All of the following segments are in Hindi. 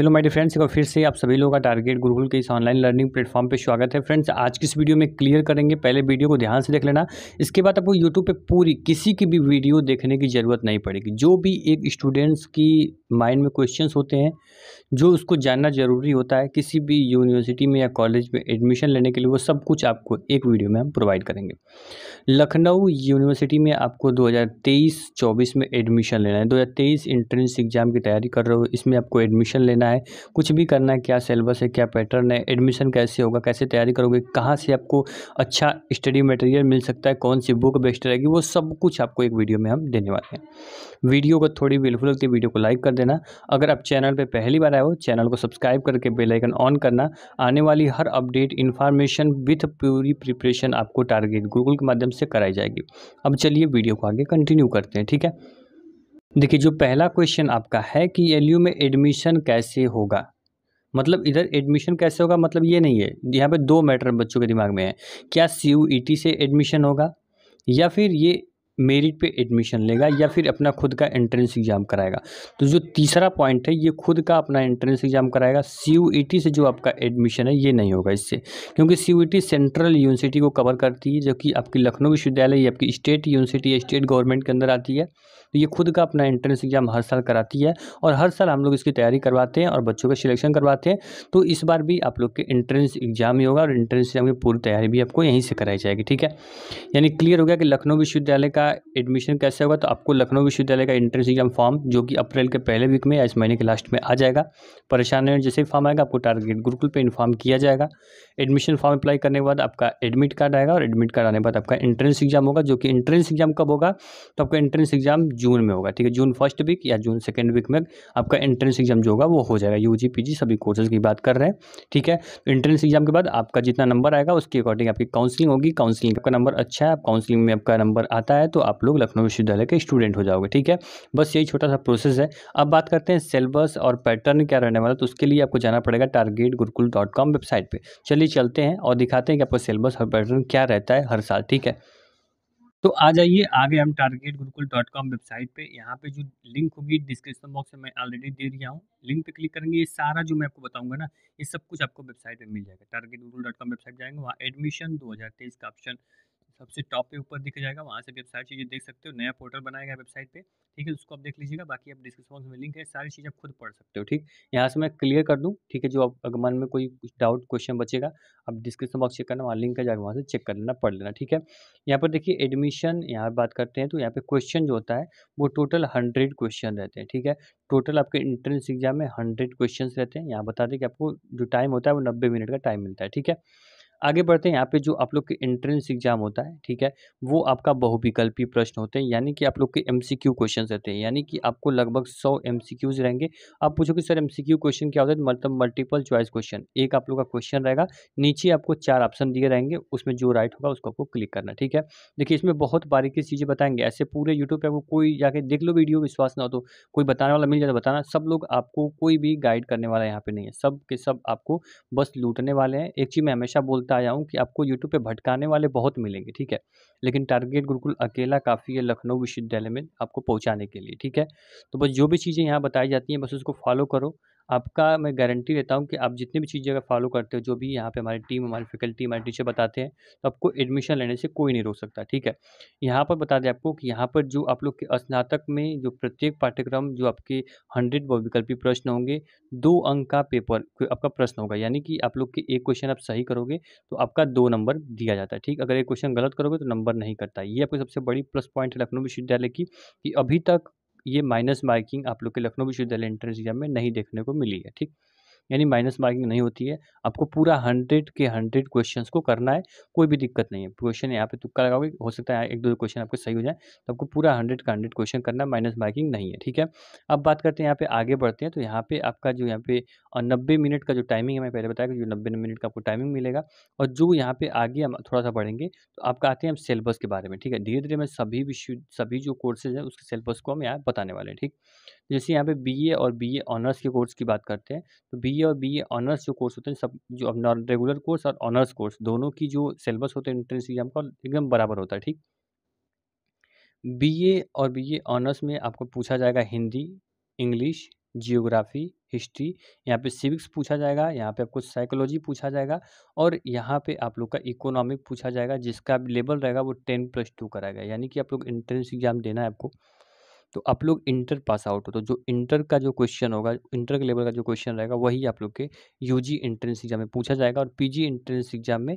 हेलो माय डियर फ्रेंड्स एक बार फिर से आप सभी लोगों का टारगेट गुरुकुल के इस ऑनलाइन लर्निंग प्लेटफॉर्म पे स्वागत है फ्रेंड्स आज की इस वीडियो में क्लियर करेंगे पहले वीडियो को ध्यान से देख लेना इसके बाद आपको यूट्यूब पे पूरी किसी की भी वीडियो देखने की ज़रूरत नहीं पड़ेगी जो भी एक स्टूडेंट्स की माइंड में क्वेश्चन होते हैं जो उसको जानना ज़रूरी होता है किसी भी यूनिवर्सिटी में या कॉलेज में एडमिशन लेने के लिए वो सब कुछ आपको एक वीडियो में हम प्रोवाइड करेंगे लखनऊ यूनिवर्सिटी में आपको दो हज़ार में एडमिशन लेना है दो एंट्रेंस एग्ज़ाम की तैयारी कर रहे हो इसमें आपको एडमिशन लेना है है कुछ भी करना है क्या सिलेबस है क्या पैटर्न है एडमिशन कैसे होगा कैसे तैयारी करोगे कहाँ से आपको अच्छा स्टडी मटेरियल मिल सकता है कौन सी बुक बेस्ट रहेगी वो सब कुछ आपको एक वीडियो में हम देने वाले हैं वीडियो को थोड़ी बिल्कुल लगती है वीडियो को लाइक कर देना अगर आप चैनल पर पहली बार आए हो चैनल को सब्सक्राइब करके बेलाइकन ऑन करना आने वाली हर अपडेट इन्फॉर्मेशन विथ प्योरी प्रिपरेशन आपको टारगेट गूगल के माध्यम से कराई जाएगी अब चलिए वीडियो को आगे कंटिन्यू करते हैं ठीक है देखिए जो पहला क्वेश्चन आपका है कि एल में एडमिशन कैसे होगा मतलब इधर एडमिशन कैसे होगा मतलब ये नहीं है यहाँ पे दो मैटर बच्चों के दिमाग में है क्या सी से एडमिशन होगा या फिर ये मेरिट पे एडमिशन लेगा या फिर अपना खुद का एंट्रेंस एग्ज़ाम कराएगा तो जो तीसरा पॉइंट है ये खुद का अपना एंट्रेंस एग्ज़ाम कराएगा सी e से जो आपका एडमिशन है ये नहीं होगा इससे क्योंकि सी सेंट्रल यूनिवर्सिटी को कवर करती है जो कि आपकी लखनऊ विश्वविद्यालय या आपकी स्टेट यूनिवर्सिटी या स्टेट गवर्नमेंट के अंदर आती है तो ये खुद का अपना एंट्रेंस एग्ज़ाम हर साल कराती है और हर साल हम लोग इसकी तैयारी करवाते हैं और बच्चों का सिलेक्शन करवाते हैं तो इस बार भी आप लोग के एंट्रेंस एग्ज़ाम ही होगा और एंट्रेंस एग्ज़ाम की पूरी तैयारी भी आपको यहीं से कराई जाएगी ठीक है यानी क्लियर हो गया कि लखनऊ विश्वविद्यालय का एडमिशन कैसे होगा तो आपको लखनऊ विश्वविद्यालय का एंट्रेंस एग्जाम फॉर्म जो कि अप्रैल के पहले वीक में या इस महीने के लास्ट में आ जाएगा परेशान में जैसे फॉर्म आएगा आपको टारगेट गुरुकुल पे इन्फॉर्म किया जाएगा एडमिशन फॉर्म अप्लाई करने के बाद आपका एडमिट कार्ड आएगा और एडमिट कार्ड आने के बाद आपका एंट्रेंस एग्जाम होगा जो कि एंट्रेंस एग्जाम कब होगा तो आपका एंट्रेंस एग्जाम जून में होगा ठीक है जून फर्स्ट वीक या जून सेकेंड वीक में आपका एंट्रेंस एग्जाम जो होगा वो हो जाएगा यू जी सभी कोर्सेज की बात कर रहे हैं ठीक है एंट्रेंस एग्जाम के बाद आपका जितना नंबर आएगा उसके अकॉर्डिंग आपकी काउंसिलिंग होगी काउंसिलिंग का नंबर अच्छा है आप काउंसिलिंग में आपका नंबर आता है तो तो आप लोग लखनऊ विश्वविद्यालय के स्टूडेंट हो जाओगे ठीक है बस यही छोटा सा प्रोसेस है अब बात करते हैं सिलेबस और पैटर्न क्या रहने वाला तो उसके लिए आपको जाना पड़ेगा target Gurukul dot com website पर चलिए चलते हैं और दिखाते हैं कि आपका सिलेबस और पैटर्न क्या रहता है हर साल ठीक है तो आ जाइए आगे हम target Gurukul dot com website पे यहाँ पे जो लिंक होगी डिस्क्रिप्शन बॉक्स में मैं ऑलरेडी दे दिया हूँ लिंक पे क्लिक करेंगे ये सारा जो मैं आपको बताऊंगा ना ये सब कुछ आपको वेबसाइट पे मिल जाएगा target Gurukul dot com website जाएंगे वहाँ एडमिशन 2023 का ऑप्शन सबसे टॉप पे ऊपर दिख जाएगा वहाँ से भी आप सारी चीज़ें देख सकते हो नया पोर्टल बनाएगा वेबसाइट पे ठीक है उसको आप देख लीजिएगा बाकी आप डिस्क्रिप्शन बॉक्स में लिंक है सारी चीज़ आप खुद पढ़ सकते हो ठीक यहाँ से मैं क्लियर कर दूँ ठीक है जो आप अगर मन में कोई कुछ डाउट क्वेश्चन बचेगा आप डिस्क्रिप्शन बॉक्स चेक करना वहाँ लिंक है जाकर वहाँ से चेक कर लेना पढ़ लेना ठीक है यहाँ पर देखिए एडमिशन यहाँ बात करते हैं तो यहाँ पर क्वेश्चन जो होता है वो टोटल हंड्रेड क्वेश्चन रहते हैं ठीक है टोटल आपके इंट्रेंस एग्जाम में हंड्रेड क्वेश्चन रहते हैं यहाँ बता दें कि आपको जो टाइम होता है वो नब्बे मिनट का टाइम मिलता है ठीक है आगे बढ़ते हैं यहाँ पे जो आप लोग के एंट्रेंस एग्जाम होता है ठीक है वो आपका बहुविकल्पी प्रश्न होते हैं यानी कि आप लोग के एमसीक्यू क्वेश्चन रहते हैं यानी कि आपको लगभग सौ एमसीक्यूज रहेंगे आप पूछोगे सर एमसीक्यू क्वेश्चन क्या होता है तो मतलब मल्टीपल चॉइस क्वेश्चन एक आप लोग का क्वेश्चन रहेगा नीचे आपको चार ऑप्शन दिए रहेंगे उसमें जो राइट होगा उसको आपको क्लिक करना ठीक है देखिए इसमें बहुत बारीकी चीज़ें बताएंगे ऐसे पूरे यूट्यूब पर आपको कोई जाके देख लो वीडियो विश्वास ना हो तो कोई बताने वाला मिल जाए तो बताना सब लोग आपको कोई भी गाइड करने वाला यहाँ पे नहीं है सब के सब आपको बस लूटने वाले हैं एक चीज़ मैं हमेशा बोलता बताया हूँ कि आपको यूट्यूब पे भटकाने वाले बहुत मिलेंगे ठीक है लेकिन टारगेट गुरुकुल अकेला काफ़ी है लखनऊ विश्वविद्यालय में आपको पहुँचाने के लिए ठीक है तो बस जो भी चीज़ें यहाँ बताई जाती हैं बस उसको फॉलो करो आपका मैं गारंटी देता हूँ कि आप जितनी भी चीज़ें अगर फॉलो करते हो जो भी यहाँ पे हमारी टीम हमारी फैकल्टी हमारे टीचर बताते हैं तो आपको एडमिशन लेने से कोई नहीं रोक सकता ठीक है यहाँ पर बता दें आपको कि यहाँ पर जो आप लोग के स्नातक में जो प्रत्येक पाठ्यक्रम जो आपके हंड्रेड बहुविकल्पी प्रश्न होंगे दो अंक का पेपर आपका प्रश्न होगा यानी कि आप लोग के एक क्वेश्चन आप सही करोगे तो आपका दो नंबर दिया जाता है ठीक अगर एक क्वेश्चन गलत करोगे तो नंबर नहीं करता ये आपको सबसे बड़ी प्लस पॉइंट है लखनऊ विश्वविद्यालय की कि अभी तक ये माइनस मार्किंग आप लोग के लखनऊ विश्वविद्यालय एंट्रेंस एग्जाम में नहीं देखने को मिली है ठीक यानी माइनस मार्किंग नहीं होती है आपको पूरा हंड्रेड के हंड्रेड क्वेश्चन को करना है कोई भी दिक्कत नहीं है क्वेश्चन यहाँ पे तुक्का लगाओगे हो सकता है एक दो क्वेश्चन आपके सही हो जाए तो आपको पूरा हंड्रेड का हंड्रेड क्वेश्चन करना है माइनस मार्किंग नहीं है ठीक है अब बात करते हैं यहाँ पे आगे बढ़ते हैं तो यहाँ पे आपका जो यहाँ पे नब्बे मिनट का जो टाइमिंग है मैं पहले बताया जो नब्बे मिनट का आपको टाइमिंग मिलेगा और जो यहाँ पे आगे हम थोड़ा सा बढ़ेंगे तो आपका आते हैं हम सिलेबस के बारे में ठीक है धीरे धीरे मैं सभी विश्व सभी जो कोर्सेज हैं उसके सिलेबस को हम यहाँ बताने वाले हैं ठीक जैसे यहाँ पे बीए और बीए ऑनर्स के कोर्स की बात करते हैं तो बीए और बीए ऑनर्स जो कोर्स होते हैं सब जो अपना रेगुलर कोर्स और ऑनर्स कोर्स दोनों की जो सिलेबस होते हैं एंट्रेंस एग्जाम का एकदम बराबर होता है ठीक बीए और बीए ऑनर्स में आपको पूछा जाएगा हिंदी इंग्लिश जियोग्राफी हिस्ट्री यहाँ पे सिविक्स पूछा जाएगा यहाँ पे आपको साइकोलॉजी पूछा जाएगा और यहाँ पे आप लोग का इकोनॉमिक पूछा जाएगा जिसका लेवल रहेगा वो टेन प्लस टू कराएगा यानी कि आप लोग एंट्रेंस एग्ज़ाम देना है आपको तो आप लोग इंटर पास आउट हो तो जो इंटर का जो क्वेश्चन होगा इंटर के लेवल का जो क्वेश्चन रहेगा वही आप लोग के यूजी एंट्रेंस एग्जाम में पूछा जाएगा और पीजी एंट्रेंस एग्जाम में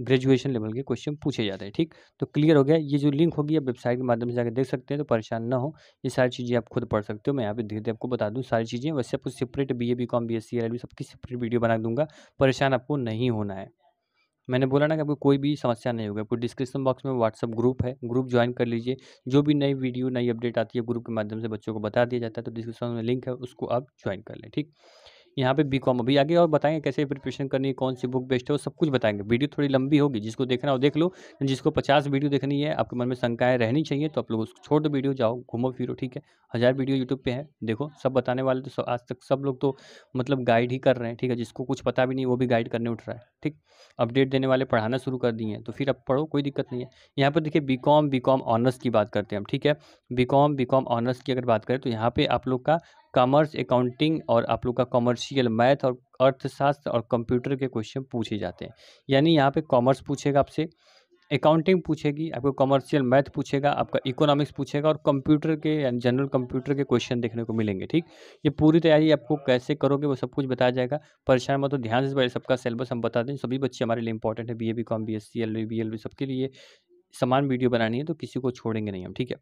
ग्रेजुएशन लेवल के क्वेश्चन पूछे जाते हैं ठीक तो क्लियर हो गया ये जो लिंक होगी आप वेबसाइट के माध्यम से जाकर देख सकते हैं तो परेशान ना हो ये सारी चीज़ें आप खुद पढ़ सकते हो मैं यहाँ पे धीरे धीरे आपको बता दूँ सारी चीज़ें वैसे आपको separate B A B com B S C L L सबकी सेपरेट वीडियो बना दूंगा परेशान आपको नहीं होना है मैंने बोला ना कि आपको कोई भी समस्या नहीं होगी आपको डिस्क्रिप्शन बॉक्स में व्हाट्सअप ग्रुप है ग्रुप ज्वाइन कर लीजिए जो भी नई वीडियो नई अपडेट आती है ग्रुप के माध्यम से बच्चों को बता दिया जाता है तो डिस्क्रिप्शन में लिंक है उसको आप ज्वाइन कर लें ठीक यहाँ पे बी कॉम अभी आगे और बताएंगे कैसे प्रिपरेशन करनी है कौन सी बुक बेस्ट है वो सब कुछ बताएंगे वीडियो थोड़ी लंबी होगी जिसको देखना हो देख लो जिसको पचास वीडियो देखनी है आपके मन में शंकाएं रहनी चाहिए तो आप लोग उसको छोड़ दो वीडियो जाओ घूमो फिरो ठीक है हज़ार वीडियो यूट्यूब पर है देखो सब बताने वाले तो आज तक सब लोग तो मतलब गाइड ही कर रहे हैं ठीक है जिसको कुछ पता भी नहीं वो भी गाइड करने उठ रहा है ठीक अपडेट देने वाले पढ़ाना शुरू कर दिए हैं तो फिर आप पढ़ो कोई दिक्कत नहीं है यहाँ पर देखिए B com B com honours की बात करते हैं हम ठीक है B com B com honours की अगर बात करें तो यहाँ पर आप लोग का कॉमर्स अकाउंटिंग और आप लोग का कॉमर्शियल मैथ और अर्थशास्त्र और कंप्यूटर के क्वेश्चन पूछे जाते हैं यानी यहाँ पे कॉमर्स पूछेगा आपसे अकाउंटिंग पूछेगी आपको कॉमर्शियल मैथ पूछेगा आपका इकोनॉमिक्स पूछेगा और कंप्यूटर के यानी जनरल कंप्यूटर के क्वेश्चन देखने को मिलेंगे ठीक ये पूरी तैयारी आपको कैसे करोगे वो सब कुछ बताया जाएगा परेशान मत हो ध्यान से पहले सबका सिलेबस हम बता दें सभी बच्चे हमारे लिए इंपॉर्टेंट है B A B com B S C L B L B सबके लिए समान वीडियो बनानी है तो किसी को छोड़ेंगे नहीं हम ठीक है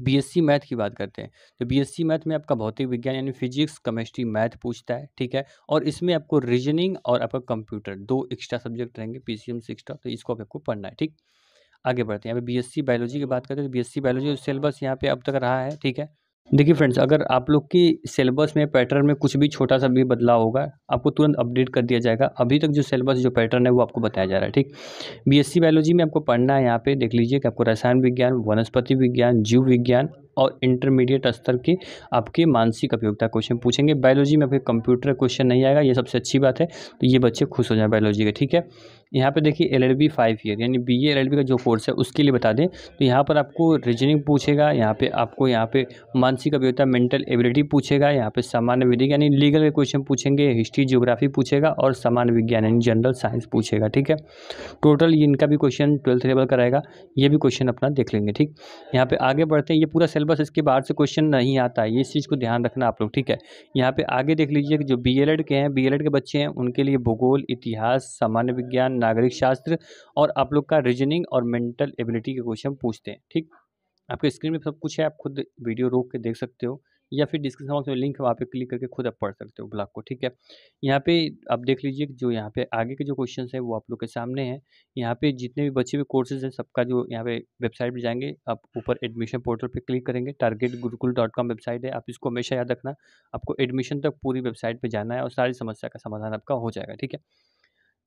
बीएससी मैथ की बात करते हैं तो बीएससी मैथ में आपका भौतिक विज्ञान यानी फिजिक्स केमिस्ट्री मैथ पूछता है ठीक है और इसमें आपको रीजनिंग और आपका कंप्यूटर दो एक्स्ट्रा सब्जेक्ट रहेंगे पीसीएम एम एक्स्ट्रा तो इसको आपको पढ़ना है ठीक आगे बढ़ते हैं अभी बीएससी बायोलॉजी की बात करते हैं तो सी बायोलॉजी सिलेबस यहाँ पे अब तक रहा है ठीक है देखिए फ्रेंड्स अगर आप लोग की सिलेबस में पैटर्न में कुछ भी छोटा सा भी बदलाव होगा आपको तुरंत अपडेट कर दिया जाएगा अभी तक जो सिलेबस जो पैटर्न है वो आपको बताया जा रहा है ठीक बीएससी बायोलॉजी में आपको पढ़ना है यहाँ पे देख लीजिए कि आपको रसायन विज्ञान वनस्पति विज्ञान जीव विज्ञान और इंटरमीडिएट स्तर के आपके मानसिक उपयोगिता क्वेश्चन पूछेंगे बायोलॉजी में आपके कंप्यूटर क्वेश्चन नहीं आएगा ये सबसे अच्छी बात है तो ये बच्चे खुश हो जाए बायोलॉजी के ठीक है यहाँ पे देखिए L L B five year यानी B A L L B का जो कोर्स है उसके लिए बता दें तो यहाँ पर आपको रीजनिंग पूछेगा यहाँ पे आपको यहाँ पे मानसिक अभियोता मेंटल एबिलिटी पूछेगा यहाँ पे सामान्य विधि यानी लीगल के क्वेश्चन पूछेंगे हिस्ट्री जियोग्राफी पूछेगा और सामान्य विज्ञान यानी जनरल साइंस पूछेगा ठीक है टोटल इनका भी क्वेश्चन ट्वेल्थ लेवल का रहेगा ये भी क्वेश्चन अपना देख लेंगे ठीक यहाँ पर आगे बढ़ते हैं ये पूरा सिलेबस इसके बाहर से क्वेश्चन नहीं आता है इस चीज़ को ध्यान रखना आप लोग ठीक है यहाँ पर आगे देख लीजिए जो बी के हैं बी के बच्चे हैं उनके लिए भूगोल इतिहास सामान्य विज्ञान नागरिक शास्त्र और आप लोग का रीजनिंग और मेंटल एबिलिटी के क्वेश्चन पूछते हैं ठीक आपके स्क्रीन में सब कुछ है आप खुद वीडियो रोक के देख सकते हो या फिर डिस्क्रिप्शन बॉक्स में लिंक है वहाँ पे क्लिक करके खुद आप पढ़ सकते हो ब्लॉग को ठीक है यहाँ पे आप देख लीजिए जो यहाँ पे आगे के जो क्वेश्चन है वो आप लोग के सामने हैं यहाँ पे जितने भी बच्चे हुए कोर्सेज हैं सबका जो यहाँ पे वेबसाइट पर जाएंगे आप ऊपर एडमिशन पोर्टल पर क्लिक करेंगे target Gurukul dot com website है आप इसको हमेशा याद रखना आपको एडमिशन तक पूरी वेबसाइट पर जाना है और सारी समस्या का समाधान आपका हो जाएगा ठीक है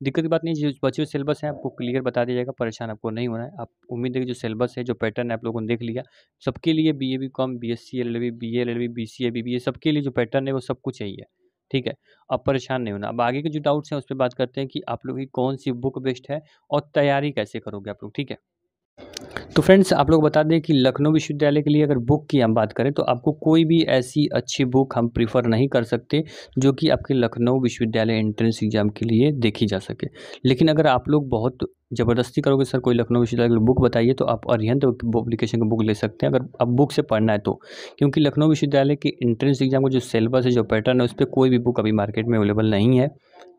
दिक्कत की बात नहीं जो बचे हुए सिलेबस है आपको क्लियर बता दिया जाएगा परेशान आपको नहीं होना है आप उम्मीद है कि जो सिलेबस है जो पैटर्न है आप लोगों ने देख लिया सबके लिए B A B com B S C L B B L L B B C A B B A सबके लिए जो पैटर्न है वो सब कुछ यही है ठीक है अब परेशान नहीं होना अब आगे के जो डाउट्स हैं उस पर बात करते हैं कि आप लोग की कौन सी बुक बेस्ट है और तैयारी कैसे करोगे आप लोग ठीक है तो फ्रेंड्स आप लोग बता दें कि लखनऊ विश्वविद्यालय के लिए अगर बुक की हम बात करें तो आपको कोई भी ऐसी अच्छी बुक हम प्रीफर नहीं कर सकते जो कि आपके लखनऊ विश्वविद्यालय एंट्रेंस एग्ज़ाम के लिए देखी जा सके लेकिन अगर आप लोग बहुत ज़बरदस्ती करोगे सर कोई लखनऊ विश्वविद्यालय की बुक बताइए तो आप अरिहंत पब्लिकेशन की बुक ले सकते हैं अगर आप बुक से पढ़ना है तो क्योंकि लखनऊ विश्वविद्यालय के एंट्रेंस एग्जाम का जो सिलेबस है जो पैटर्न है उस पर कोई भी बुक अभी मार्केट में अवेलेबल नहीं है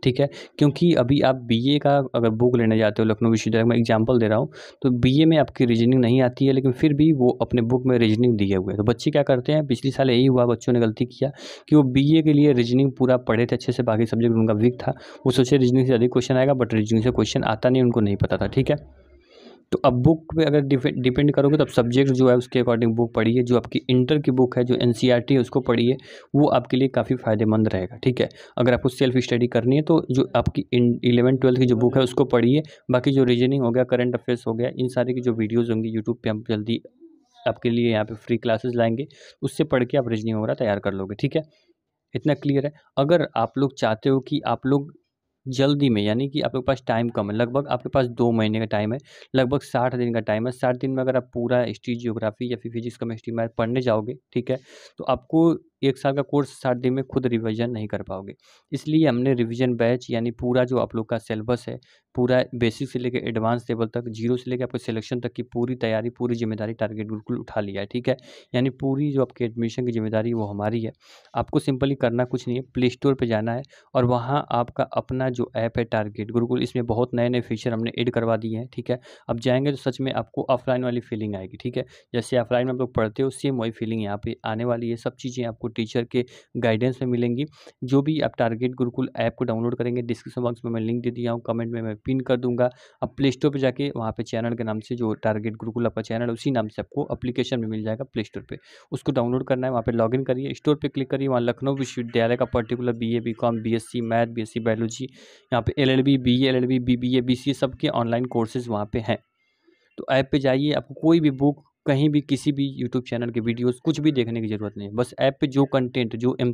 ठीक है क्योंकि अभी आप बीए का अगर बुक लेने जाते हो लखनऊ विश्वविद्यालय में एग्जाम्पल दे रहा हूँ तो बीए में आपकी रीजनिंग नहीं आती है लेकिन फिर भी वो अपने बुक में रीजनिंग दिए हुए हैं तो बच्चे क्या करते हैं पिछले साल यही हुआ बच्चों ने गलती किया कि वो बीए के लिए रीजनिंग पूरा पढ़े थे अच्छे से बाकी सब्जेक्ट उनका वीक था वो सोचे रीजनिंग से अधिक क्वेश्चन आएगा बट रीजनिंग से क्वेश्चन आता नहीं उनको नहीं पता था ठीक है तो अब बुक पे अगर डिपेंड करोगे तो अब सब्जेक्ट जो है उसके अकॉर्डिंग बुक पढ़िए जो आपकी इंटर की बुक है जो एन e है उसको पढ़िए वो आपके लिए काफ़ी फ़ायदेमंद रहेगा ठीक है अगर आपको सेल्फ स्टडी करनी है तो जो आपकी इलेवन ट्वेल्थ की जो बुक है उसको पढ़िए बाकी जो रीजनिंग हो गया करंट अफेयर्स हो गया इन सारे की जो वीडियोज़ होंगी यूट्यूब पर हम जल्दी आपके लिए यहाँ पे फ्री क्लासेस लाएंगे उससे पढ़ के आप रीजनिंग वगैरह तैयार कर लोगे ठीक है इतना क्लियर है अगर आप लोग चाहते हो कि आप लोग जल्दी में यानी कि आपके पास टाइम कम है लगभग आपके पास दो महीने का टाइम है लगभग साठ दिन का टाइम है साठ दिन में अगर आप पूरा हिस्ट्री जियोग्राफी या फिर फिजिक्स केमिस्ट्री मैथ पढ़ने जाओगे ठीक है तो आपको एक साल का कोर्स साठ दिन में खुद रिवीजन नहीं कर पाओगे इसलिए हमने रिवीजन बैच यानी पूरा जो आप लोग का सिलेबस है पूरा बेसिक से लेकर एडवांस लेवल तक जीरो से लेकर आपके सिलेक्शन तक की पूरी तैयारी पूरी जिम्मेदारी टारगेट बिल्कुल उठा लिया है ठीक है यानी पूरी जो आपकी एडमिशन की जिम्मेदारी वो हमारी है आपको सिंपली करना कुछ नहीं है प्ले स्टोर पर जाना है और वहाँ आपका अपना जो ऐप है टारगेट गुरुकुल इसमें बहुत नए नए फीचर हमने एड करवा दिए हैं ठीक है अब जाएंगे तो सच में आपको ऑफलाइन वाली फीलिंग आएगी ठीक है जैसे ऑफलाइन में आप लोग पढ़ते हो सेम वही फीलिंग यहाँ पे आने वाली है सब चीज़ें आपको आपको टीचर के गाइडेंस में मिलेंगी जो भी आप टारगेट गुरुकुल ऐप को डाउनलोड करेंगे डिस्क्रिप्शन बॉक्स में मैं लिंक दे दिया हूँ कमेंट में मैं पिन कर दूंगा आप प्ले स्टोर पर जाके वहाँ पर चैनल के नाम से जो टारगेट गुरुकुल आपका चैनल उसी नाम से आपको अपलीकेशन में मिल जाएगा प्ले स्टोर पर उसको डाउनलोड करना है वहाँ पर इन करिए स्टोर पर क्लिक करिए वहाँ लखनऊ विश्वविद्यालय का particular B A B com B S C math B S C biology यहाँ पे L L B B L L B B B A B C सबके ऑनलाइन कोर्सेज वहाँ पर हैं तो ऐप पे जाइए आपको कोई भी बुक कहीं भी किसी भी यूट्यूब चैनल के वीडियोस कुछ भी देखने की ज़रूरत नहीं है बस ऐप पे जो कंटेंट जो एम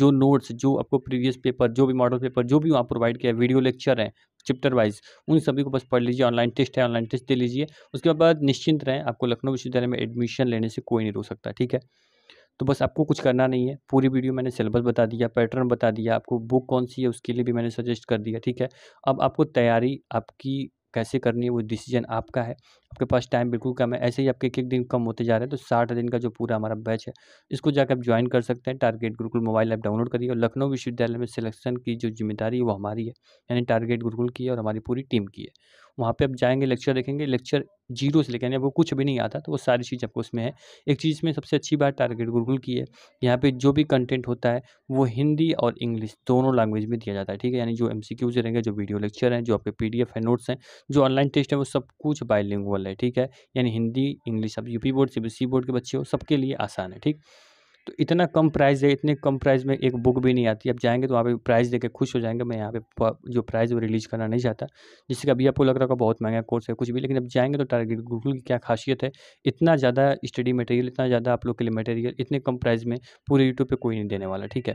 जो नोट्स जो आपको प्रीवियस पेपर जो भी मॉडल पेपर जो भी वहाँ प्रोवाइड किया है वीडियो लेक्चर है चैप्टर वाइज उन सभी को बस पढ़ लीजिए ऑनलाइन टेस्ट है ऑनलाइन टेस्ट दे लीजिए उसके बाद निश्चिंत रहें आपको लखनऊ विश्वविद्यालय में एडमिशन लेने से कोई नहीं रोक सकता ठीक है तो बस आपको कुछ करना नहीं है पूरी वीडियो मैंने सिलेबस बता दिया पैटर्न बता दिया आपको बुक कौन सी है उसके लिए भी मैंने सजेस्ट कर दिया ठीक है अब आपको तैयारी आपकी कैसे करनी है वो डिसीजन आपका है आपके पास टाइम बिल्कुल कम है ऐसे ही आपके एक एक दिन कम होते जा रहे हैं तो साठ दिन का जो पूरा हमारा बैच है इसको जाकर आप ज्वाइन कर सकते हैं target Gurukul mobile app download करिए और लखनऊ विश्वविद्यालय में सिलेक्शन की जो जिम्मेदारी है वो हमारी है यानी टारगेट गुरुकुल की है और हमारी पूरी टीम की है वहाँ पे आप जाएंगे लेक्चर देखेंगे लेक्चर जीरो से लेकर वो कुछ भी नहीं आता तो वो सारी चीज़ आपको उसमें है एक चीज़ में सबसे अच्छी बात टारगेट गूगल की है यहाँ पे जो भी कंटेंट होता है वो हिंदी और इंग्लिश दोनों लैंग्वेज में दिया जाता है ठीक है यानी जो एम सी क्यूज रहेंगे जो वीडियो लेक्चर हैं जो आपके पी डी एफ है नोट्स हैं जो ऑनलाइन टेस्ट है वो सब कुछ बाई है ठीक है यानी हिंदी इंग्लिश अब यू बोर्ड सी बोर्ड के बच्चे हो सबके लिए आसान है ठीक तो इतना कम प्राइस है इतने कम प्राइस में एक बुक भी नहीं आती अब जाएंगे तो वहाँ पे प्राइस देके खुश हो जाएंगे मैं यहाँ पे जो प्राइस वो रिलीज़ करना नहीं चाहता जिससे अभी आपको लग रहा होगा बहुत महंगा कोर्स है कुछ भी लेकिन अब जाएंगे तो टारगेट गूगल की क्या खासियत है इतना ज़्यादा स्टडी मटेरियल इतना ज़्यादा आप लोग के लिए मटेरियल इतने कम प्राइस में पूरे यूट्यूब पर कोई नहीं देने वाला ठीक है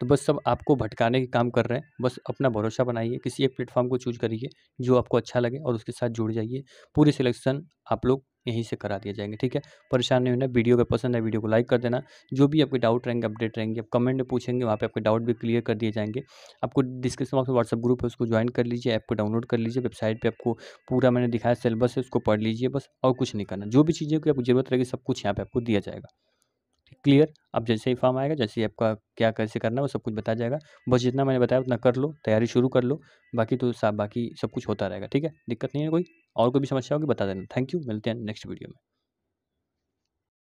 तो बस सब आपको भटकाने के काम कर रहे हैं बस अपना भरोसा बनाइए किसी एक प्लेटफॉर्म को चूज करिए जो आपको अच्छा लगे और उसके साथ जुड़ जाइए पूरी सिलेक्शन आप लोग यहीं से करा दिया जाएंगे ठीक है परेशान नहीं होना वीडियो अगर पसंद है वीडियो को लाइक कर देना जो भी आपके डाउट रहेंगे अपडेट रहेंगे आप कमेंट में पूछेंगे वहाँ पे आपके डाउट भी क्लियर कर दिए जाएंगे आपको डिस्क्रिप्शन बॉक्स में व्हाट्सअप ग्रुप है उसको ज्वाइन कर लीजिए ऐप को डाउनलोड कर लीजिए वेबसाइट पर आपको पूरा मैंने दिखाया सिलेबस है उसको पढ़ लीजिए बस और कुछ नहीं करना जो भी चीज़ें की आपको जरूरत रहेगी सब कुछ यहाँ पर आपको दिया जाएगा क्लियर अब जैसे ही फॉर्म आएगा जैसे ही आपका क्या कैसे करना है वो सब कुछ बताया जाएगा बस जितना मैंने बताया उतना कर लो तैयारी शुरू कर लो बाकी तो सब बाकी सब कुछ होता रहेगा ठीक है दिक्कत नहीं है कोई और कोई भी समस्या होगी बता देना थैंक यू मिलते हैं नेक्स्ट वीडियो में